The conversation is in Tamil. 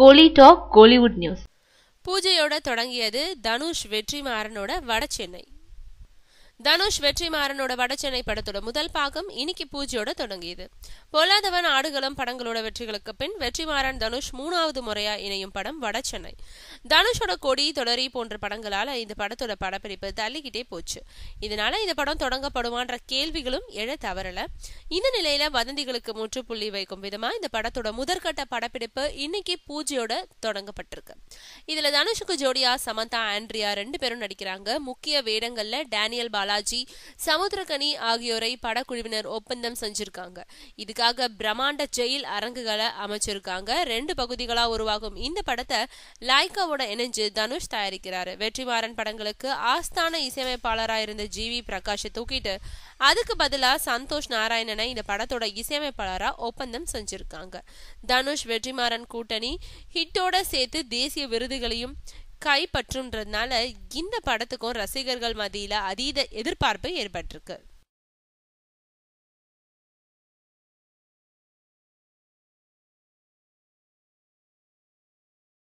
கோலி டாக் கோலிவுட் நியூஸ் பூஜையோட தொடங்கியது தனுஷ் வெற்றிமாறனோட வட சென்னை தனுஷ் வெற்றிமாறனோட வடச்சென்னை படத்தோட முதல் பாகம் இன்னைக்கு பூஜையோட தொடங்கியது பொல்லாதவன் ஆடுகளும் படங்களோட வெற்றிகளுக்கு பின் வெற்றிமாறன் தனுஷ் மூணாவது முறையா இணையும் படம் வடச்சென்னை தனுஷோட கொடி தொடரி போன்ற படங்களால இந்த படத்தோட படப்பிடிப்பு தள்ளிக்கிட்டே போச்சு இதனால இந்த படம் தொடங்கப்படுவான்ற கேள்விகளும் எழ தவறல இந்த நிலையில வதந்திகளுக்கு முற்றுப்புள்ளி வைக்கும் விதமா இந்த படத்தோட முதற்கட்ட படப்பிடிப்பு இன்னைக்கு பூஜையோட தொடங்கப்பட்டிருக்கு இதில் தனுஷுக்கு ஜோடியா சமந்தா ஆண்ட்ரியா ரெண்டு பேரும் நடிக்கிறாங்க முக்கிய வேடங்களில் டேனியல் பாலாஜி சமுத்திரகனி ஆகியோரை படக்குழுவினர் ஒப்பந்தம் செஞ்சிருக்காங்க இதுக்காக பிரம்மாண்ட ஜெயில் அரங்குகளை அமைச்சிருக்காங்க ரெண்டு பகுதிகளாக உருவாகும் இந்த படத்தை லாய்காவோட இணைஞ்சு தனுஷ் தயாரிக்கிறாரு வெற்றிமாறன் படங்களுக்கு ஆஸ்தான இசையமைப்பாளராக இருந்த ஜி வி பிரகாஷை தூக்கிட்டு அதுக்கு பதிலாக சந்தோஷ் நாராயணனை இந்த படத்தோட இசையமைப்பாளராக ஒப்பந்தம் செஞ்சிருக்காங்க தனுஷ் வெற்றிமாறன் கூட்டணி ஹிட்டோட சேர்த்து தேசிய தேசிய விருதுகளையும் கைப்பற்றுன்றதுனால இந்த படத்துக்கும் ரசிகர்கள் மத்தியில அதீத எதிர்பார்ப்பு ஏற்பட்டிருக்கு